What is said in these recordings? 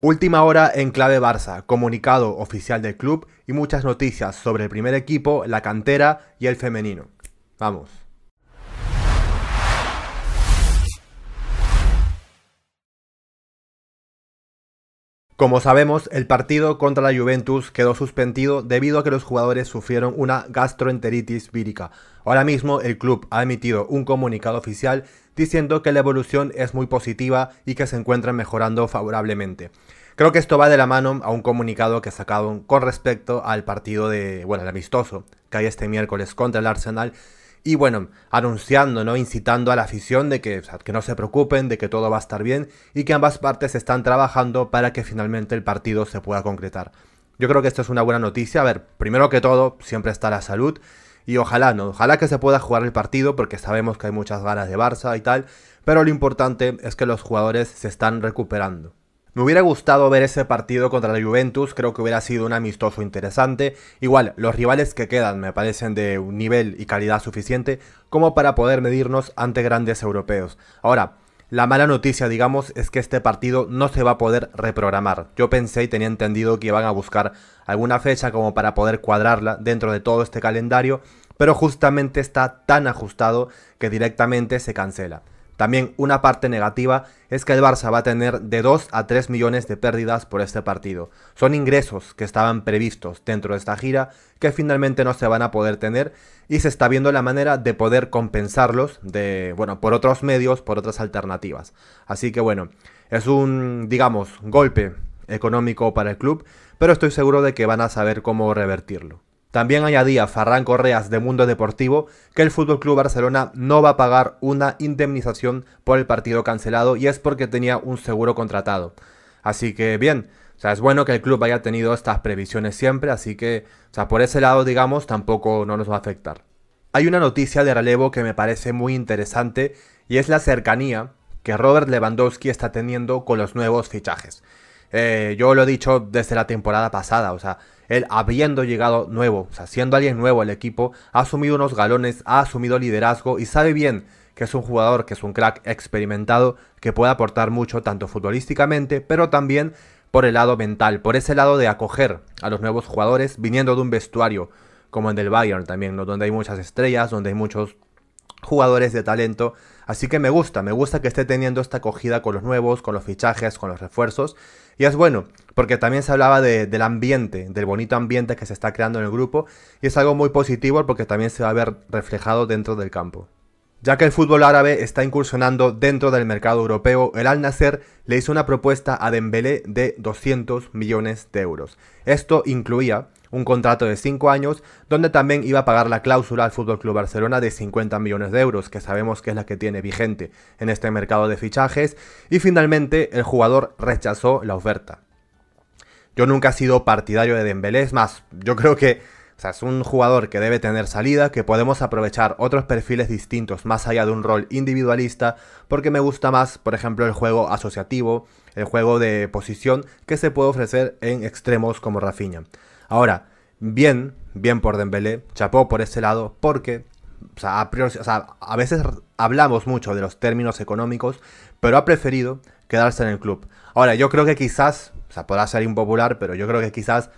Última hora en clave Barça, comunicado oficial del club y muchas noticias sobre el primer equipo, la cantera y el femenino. Vamos. Como sabemos, el partido contra la Juventus quedó suspendido debido a que los jugadores sufrieron una gastroenteritis vírica. Ahora mismo el club ha emitido un comunicado oficial diciendo que la evolución es muy positiva y que se encuentran mejorando favorablemente. Creo que esto va de la mano a un comunicado que sacaron con respecto al partido de, bueno, el amistoso que hay este miércoles contra el Arsenal. Y bueno, anunciando, ¿no? Incitando a la afición de que, que no se preocupen, de que todo va a estar bien y que ambas partes están trabajando para que finalmente el partido se pueda concretar. Yo creo que esto es una buena noticia. A ver, primero que todo, siempre está la salud. Y ojalá, ¿no? Ojalá que se pueda jugar el partido porque sabemos que hay muchas ganas de Barça y tal. Pero lo importante es que los jugadores se están recuperando. Me hubiera gustado ver ese partido contra la Juventus, creo que hubiera sido un amistoso interesante. Igual, los rivales que quedan me parecen de un nivel y calidad suficiente como para poder medirnos ante grandes europeos. Ahora, la mala noticia, digamos, es que este partido no se va a poder reprogramar. Yo pensé y tenía entendido que iban a buscar alguna fecha como para poder cuadrarla dentro de todo este calendario, pero justamente está tan ajustado que directamente se cancela. También una parte negativa es que el Barça va a tener de 2 a 3 millones de pérdidas por este partido. Son ingresos que estaban previstos dentro de esta gira que finalmente no se van a poder tener y se está viendo la manera de poder compensarlos de bueno, por otros medios, por otras alternativas. Así que bueno, es un digamos golpe económico para el club, pero estoy seguro de que van a saber cómo revertirlo. También añadía Farrán Correas de Mundo Deportivo que el Fútbol Club Barcelona no va a pagar una indemnización por el partido cancelado y es porque tenía un seguro contratado. Así que bien, sea, es bueno que el club haya tenido estas previsiones siempre, así que, o sea, por ese lado, digamos, tampoco no nos va a afectar. Hay una noticia de relevo que me parece muy interesante y es la cercanía que Robert Lewandowski está teniendo con los nuevos fichajes. Eh, yo lo he dicho desde la temporada pasada, o sea, él habiendo llegado nuevo, o sea, siendo alguien nuevo al equipo, ha asumido unos galones, ha asumido liderazgo y sabe bien que es un jugador, que es un crack experimentado, que puede aportar mucho tanto futbolísticamente, pero también por el lado mental, por ese lado de acoger a los nuevos jugadores viniendo de un vestuario como el del Bayern también, donde hay muchas estrellas, donde hay muchos jugadores de talento. Así que me gusta, me gusta que esté teniendo esta acogida con los nuevos, con los fichajes, con los refuerzos. Y es bueno, porque también se hablaba del ambiente, del bonito ambiente que se está creando en el grupo, y es algo muy positivo porque también se va a ver reflejado dentro del campo. Ya que el fútbol árabe está incursionando dentro del mercado europeo, el Al Nasser le hizo una propuesta a Dembélé de 200 millones de euros. Esto incluía un contrato de 5 años donde también iba a pagar la cláusula al Fútbol Club Barcelona de 50 millones de euros, que sabemos que es la que tiene vigente en este mercado de fichajes, y finalmente el jugador rechazó la oferta. Yo nunca he sido partidario de Dembélé, más, yo creo que es un jugador que debe tener salida, que podemos aprovechar otros perfiles distintos más allá de un rol individualista, porque me gusta más, por ejemplo, el juego asociativo, el juego de posición que se puede ofrecer en extremos como Rafinha. Ahora, bien, bien por Dembélé, chapó por ese lado, porque a, a veces hablamos mucho de los términos económicos, pero ha preferido quedarse en el club. Ahora, yo creo que quizás, o sea, podrá ser impopular, pero yo creo que quizás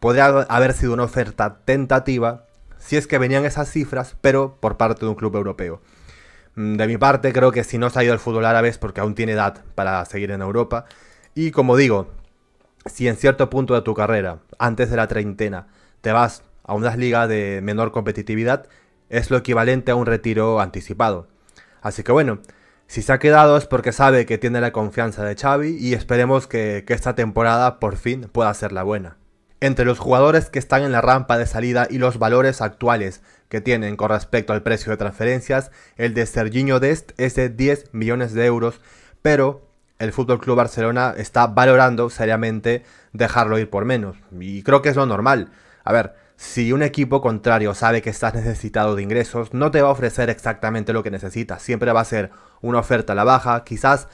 podría haber sido una oferta tentativa si es que venían esas cifras, pero por parte de un club europeo. Mm, de mi parte, creo que si no se ha ido al fútbol árabe es porque aún tiene edad para seguir en Europa. Y como digo, si en cierto punto de tu carrera, antes de la treintena, te vas a unas ligas de menor competitividad, es lo equivalente a un retiro anticipado. Así que bueno, si se ha quedado es porque sabe que tiene la confianza de Xavi y esperemos que, esta temporada por fin pueda ser la buena. Entre los jugadores que están en la rampa de salida y los valores actuales que tienen con respecto al precio de transferencias, el de Serginho Dest es de 10 millones de euros, pero el Fútbol Club Barcelona está valorando seriamente dejarlo ir por menos. Y creo que es lo normal. A ver, si un equipo contrario sabe que estás necesitado de ingresos, no te va a ofrecer exactamente lo que necesitas. Siempre va a ser una oferta a la baja, quizás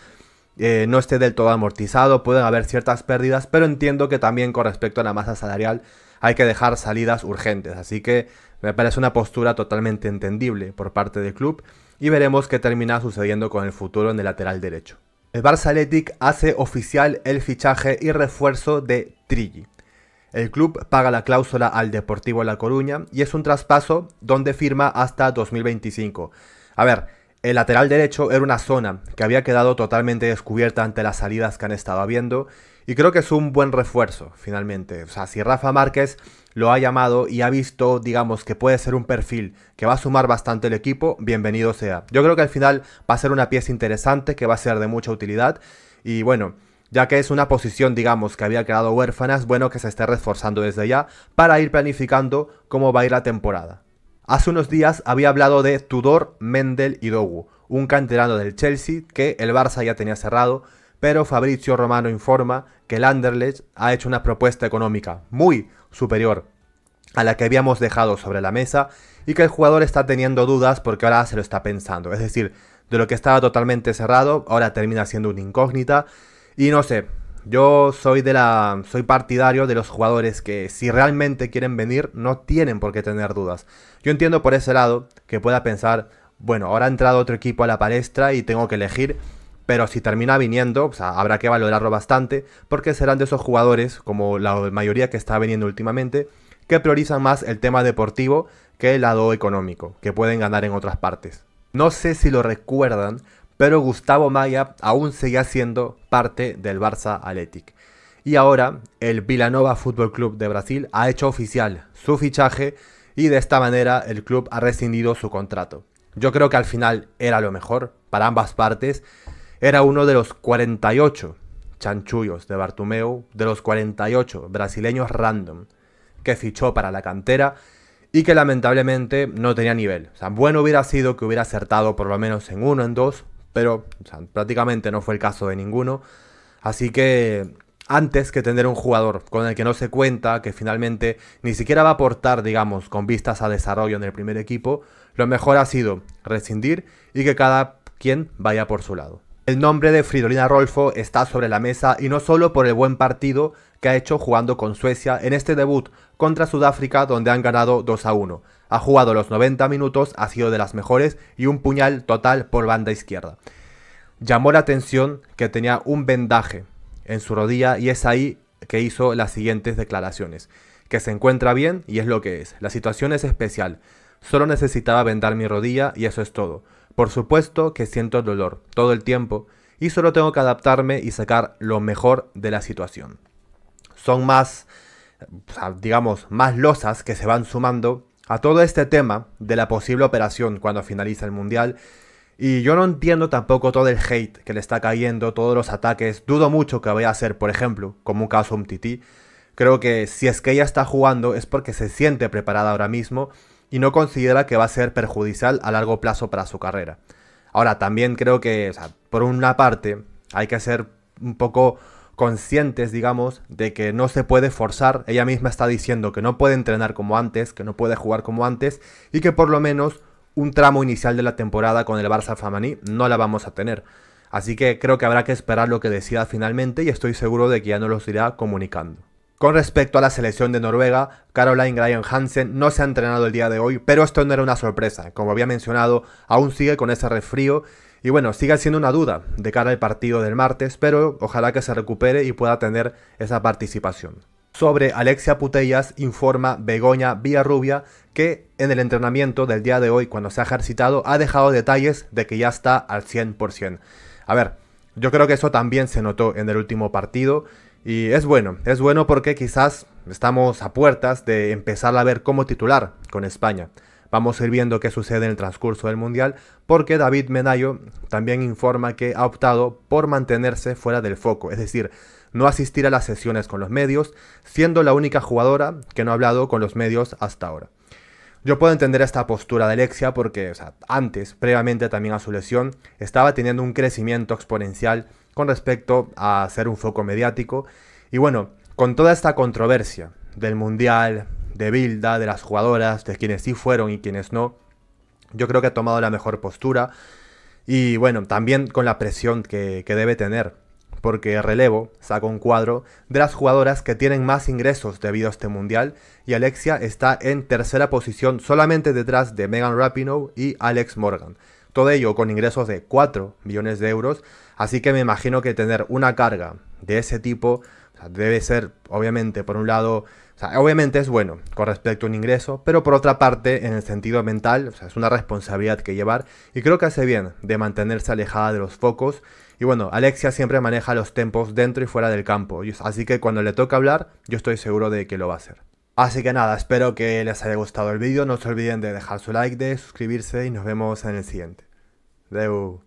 eh, no esté del todo amortizado, pueden haber ciertas pérdidas, pero entiendo que también con respecto a la masa salarial hay que dejar salidas urgentes. Así que me parece una postura totalmente entendible por parte del club y veremos qué termina sucediendo con el futuro en el lateral derecho el Barça Athletic hace oficial el fichaje y refuerzo de Trigi. El club paga la cláusula al Deportivo La Coruña y es un traspaso donde firma hasta 2025. A ver, el lateral derecho era una zona que había quedado totalmente descubierta ante las salidas que han estado habiendo y creo que es un buen refuerzo, finalmente. O sea, si Rafa Márquez lo ha llamado y ha visto, digamos, que puede ser un perfil que va a sumar bastante el equipo, bienvenido sea. Yo creo que al final va a ser una pieza interesante que va a ser de mucha utilidad. Y bueno, ya que es una posición, digamos, que había quedado huérfana, es bueno que se esté reforzando desde ya para ir planificando cómo va a ir la temporada. Hace unos días había hablado de Tudor, Mendel y Dogu, un canterano del Chelsea que el Barça ya tenía cerrado pero Fabrizio Romano informa que el Anderlecht ha hecho una propuesta económica muy superior a la que habíamos dejado sobre la mesa y que el jugador está teniendo dudas porque ahora se lo está pensando. Es decir, de lo que estaba totalmente cerrado, ahora termina siendo una incógnita y no sé, yo soy de la soy partidario de los jugadores que si realmente quieren venir no tienen por qué tener dudas. Yo entiendo por ese lado que pueda pensar, bueno, ahora ha entrado otro equipo a la palestra y tengo que elegir pero si termina viniendo, habrá que valorarlo bastante, porque serán de esos jugadores, como la mayoría que está viniendo últimamente, que priorizan más el tema deportivo que el lado económico, que pueden ganar en otras partes. No sé si lo recuerdan, pero Gustavo Maya aún seguía siendo parte del Barça Athletic. Y ahora el Vilanova Fútbol Club de Brasil ha hecho oficial su fichaje y de esta manera el club ha rescindido su contrato. Yo creo que al final era lo mejor para ambas partes era uno de los 48 chanchullos de Bartumeu, de los 48 brasileños random que fichó para la cantera y que lamentablemente no tenía nivel. O sea, bueno hubiera sido que hubiera acertado por lo menos en uno, en dos, pero prácticamente no fue el caso de ninguno. Así que antes que tener un jugador con el que no se cuenta, que finalmente ni siquiera va a aportar, digamos, con vistas a desarrollo en el primer equipo, lo mejor ha sido rescindir y que cada quien vaya por su lado. El nombre de Fridolina Rolfo está sobre la mesa y no solo por el buen partido que ha hecho jugando con Suecia en este debut contra Sudáfrica donde han ganado 2 a 1. Ha jugado los 90 minutos, ha sido de las mejores y un puñal total por banda izquierda. Llamó la atención que tenía un vendaje en su rodilla y es ahí que hizo las siguientes declaraciones. Que se encuentra bien y es lo que es. La situación es especial. Solo necesitaba vendar mi rodilla y eso es todo. Por supuesto que siento el dolor todo el tiempo y solo tengo que adaptarme y sacar lo mejor de la situación. Son más, digamos, más losas que se van sumando a todo este tema de la posible operación cuando finaliza el mundial. Y yo no entiendo tampoco todo el hate que le está cayendo, todos los ataques. Dudo mucho que vaya a ser, por ejemplo, como un caso un tití. Creo que si es que ella está jugando es porque se siente preparada ahora mismo y no considera que va a ser perjudicial a largo plazo para su carrera. Ahora, también creo que, por una parte, hay que ser un poco conscientes, digamos, de que no se puede forzar. Ella misma está diciendo que no puede entrenar como antes, que no puede jugar como antes y que por lo menos un tramo inicial de la temporada con el Barça famani no la vamos a tener. Así que creo que habrá que esperar lo que decida finalmente y estoy seguro de que ya nos lo irá comunicando. Con respecto a la selección de Noruega, Caroline Graham Hansen no se ha entrenado el día de hoy, pero esto no era una sorpresa. Como había mencionado, aún sigue con ese resfrío y bueno, sigue siendo una duda de cara al partido del martes, pero ojalá que se recupere y pueda tener esa participación. Sobre Alexia Putellas informa Begoña Villarrubia que en el entrenamiento del día de hoy, cuando se ha ejercitado, ha dejado detalles de que ya está al 100%. A ver, yo creo que eso también se notó en el último partido y es bueno, es bueno porque quizás estamos a puertas de empezar a ver cómo titular con España. Vamos a ir viendo qué sucede en el transcurso del Mundial, porque David Medallo también informa que ha optado por mantenerse fuera del foco, es decir, no asistir a las sesiones con los medios, siendo la única jugadora que no ha hablado con los medios hasta ahora. Yo puedo entender esta postura de Alexia porque antes, previamente también a su lesión, estaba teniendo un crecimiento exponencial con respecto a ser un foco mediático. Y bueno, con toda esta controversia del Mundial, de Bilda, de las jugadoras, de quienes sí fueron y quienes no, yo creo que ha tomado la mejor postura. Y bueno, también con la presión que, debe tener, porque Relevo saca un cuadro de las jugadoras que tienen más ingresos debido a este mundial y Alexia está en tercera posición solamente detrás de Megan Rapinoe y Alex Morgan. Todo ello con ingresos de 4 millones de euros, así que me imagino que tener una carga de ese tipo debe ser, obviamente, por un lado, obviamente es bueno con respecto a un ingreso, pero por otra parte, en el sentido mental, es una responsabilidad que llevar y creo que hace bien de mantenerse alejada de los focos. Y bueno, Alexia siempre maneja los tempos dentro y fuera del campo, así que cuando le toca hablar, yo estoy seguro de que lo va a hacer. Así que nada, espero que les haya gustado el vídeo, no se olviden de dejar su like, de suscribirse y nos vemos en el siguiente. né?